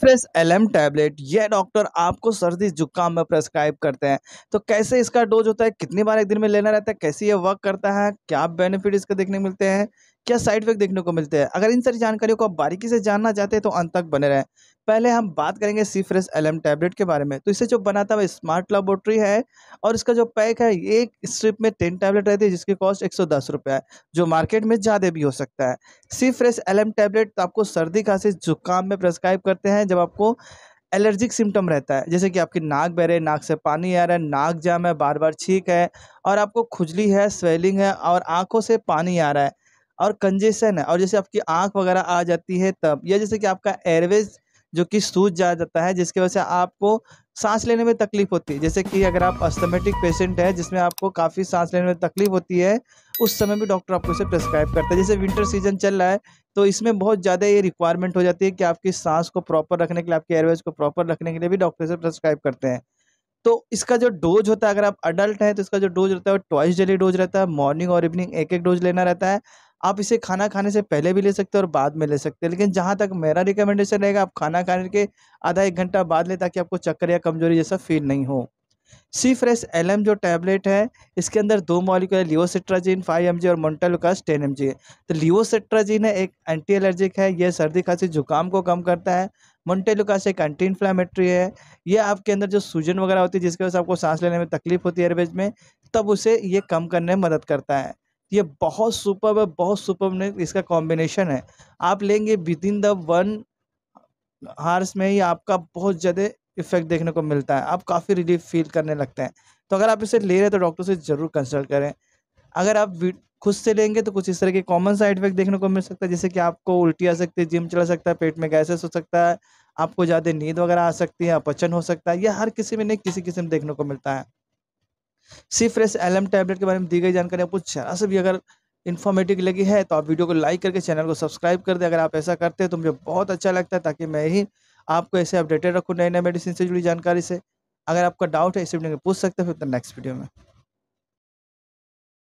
fresh L M tablet यह doctor आपको सर्दी जुकाम में प्रेस्क्राइब करते हैं तो कैसे इसका डोज होता है कितनी बार एक दिन में लेना रहता है कैसे ये वर्क करता है क्या बेनिफिट इसके देखने मिलते हैं क्या साइड इफेक्ट देखने को मिलते हैं अगर इन सारी जानकारियों को आप बारीकी से जानना चाहते हैं तो अंत तक बने रहें पहले हम बात करेंगे C fresh L M tablet के बारे में तो इसे जो बनाता है स्मार्ट लेबोरेटरी है और इसका जो पैक है एक स्ट्रिप में टेन टैबलेट रहती है जिसकी कॉस्ट एक सौ दस रुपये है जो मार्केट में ज़्यादा भी हो सकता है C fresh L M tablet आपको सर्दी खांसी जुकाम में प्रेस्क्राइब करते हैं जब आपको एलर्जिक सिम्टम रहता है जैसे कि आपकी नाक बह रहे नाक से पानी आ रहा है नाक जाम है बार बार छींक है और आपको खुजली है स्वेलिंग है और आंखों से पानी आ रहा है और कंजेशन है और जैसे आपकी आँख वगैरह आ जाती है तब या जैसे कि आपका एयरवेज जो कि सूज जा जाता है जिसकी वजह से आपको सांस लेने में तकलीफ होती है जैसे कि अगर आप अस्थमेटिक पेशेंट है जिसमें आपको काफ़ी सांस लेने में तकलीफ होती है उस समय भी डॉक्टर आपको इसे प्रेस्क्राइब करता है जैसे विंटर सीजन चल रहा है तो इसमें बहुत ज़्यादा ये रिक्वायरमेंट हो जाती है कि आपकी सांस को प्रॉपर रखने के लिए आपके एयरवेज को प्रॉपर रखने के लिए भी डॉक्टर से प्रेस्क्राइब करते हैं तो इसका जो डोज होता है अगर आप अडल्ट हैं तो इसका जो डोज रहता है वो ट्वाइस डेली डोज रहता है मॉर्निंग और इवनिंग एक एक डोज लेना रहता है आप इसे खाना खाने से पहले भी ले सकते हो और बाद में ले सकते हैं लेकिन जहाँ तक मेरा रिकमेंडेशन रहेगा आप खाना खाने के आधा एक घंटा बाद लें ताकि आपको चक्कर या कमजोरी जैसा फील नहीं हो सी फ्रेश एल जो टैबलेट है इसके अंदर दो मॉलिक्यूल है लियोसिट्राजीन फाइव एम और मोन्टेलुकास टेन एम है तो लियोसिट्राजिन है एक एंटी एलर्जिक है यह सर्दी खांसी जुकाम को कम करता है मोन्टेलुकास एक एंटी इन्फ्लामेटरी है यह आपके अंदर जो सूजन वगैरह होती है जिसकी वजह से आपको सांस लेने में तकलीफ होती है एयरवेज में तब उसे ये कम करने में मदद करता है ये बहुत सुपर है बहुत सुपर इसका कॉम्बिनेशन है आप लेंगे within the one hours में ही आपका बहुत ज़्यादा इफेक्ट देखने को मिलता है आप काफ़ी रिलीफ फील करने लगते हैं तो अगर आप इसे ले रहे हैं तो डॉक्टर से ज़रूर कंसल्ट करें अगर आप खुद से लेंगे तो कुछ इस तरह के कॉमन साइड इफेक्ट देखने को मिल सकता है जैसे कि आपको उल्टी आ सकती है जिम चला सकता है पेट में गैसेस हो सकता है आपको ज़्यादा नींद वगैरह आ सकती है अपचन हो सकता है यह हर किसी में नहीं किसी किस्म देखने को मिलता है सी फ्रेश एल टैबलेट के बारे में दी गई जानकारी आपको जरा से भी अगर इन्फॉर्मेटिव लगी है तो आप वीडियो को लाइक करके चैनल को सब्सक्राइब कर दें अगर आप ऐसा करते हैं तो मुझे बहुत अच्छा लगता है ताकि मैं ही आपको ऐसे अपडेटेड रखूँ नए नए मेडिसिन से जुड़ी जानकारी से अगर आपका डाउट है इस वीडियो में पूछ सकते हैं फिर नेक्स्ट वीडियो तो में